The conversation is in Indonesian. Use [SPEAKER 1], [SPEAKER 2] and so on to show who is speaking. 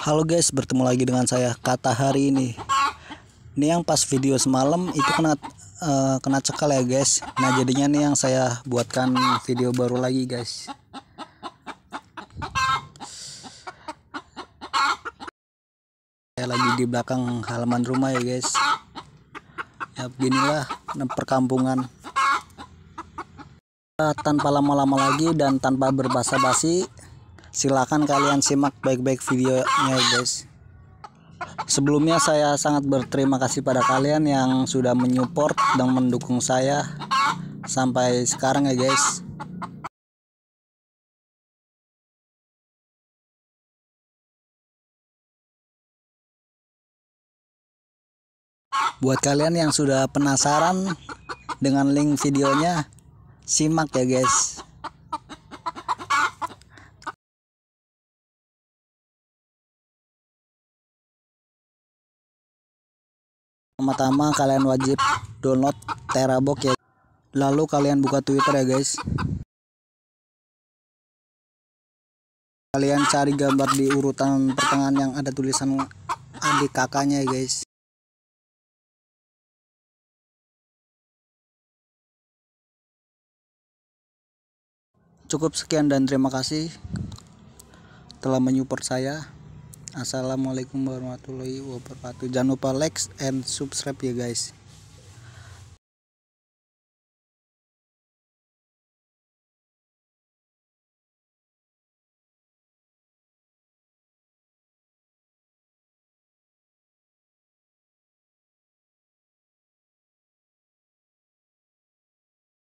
[SPEAKER 1] Halo guys, bertemu lagi dengan saya Kata hari ini. Ini yang pas video semalam itu kena uh, kena cekal ya guys. Nah jadinya nih yang saya buatkan video baru lagi guys. Saya lagi di belakang halaman rumah ya guys. Ya beginilah perkampungan. Eh, tanpa lama-lama lagi dan tanpa berbasa-basi, silahkan kalian simak baik-baik videonya guys. Sebelumnya saya sangat berterima kasih pada kalian
[SPEAKER 2] yang sudah menyupport dan mendukung saya sampai sekarang ya guys. Buat kalian yang sudah penasaran dengan link videonya, simak ya guys. pertama kalian wajib download Terabox ya. Lalu kalian buka Twitter ya guys. Kalian cari gambar di urutan pertengahan yang ada tulisan adik kakaknya ya guys. Cukup sekian dan terima kasih telah menyupport saya.
[SPEAKER 1] Assalamualaikum warahmatullahi wabarakatuh. Jangan lupa like and subscribe ya
[SPEAKER 2] guys.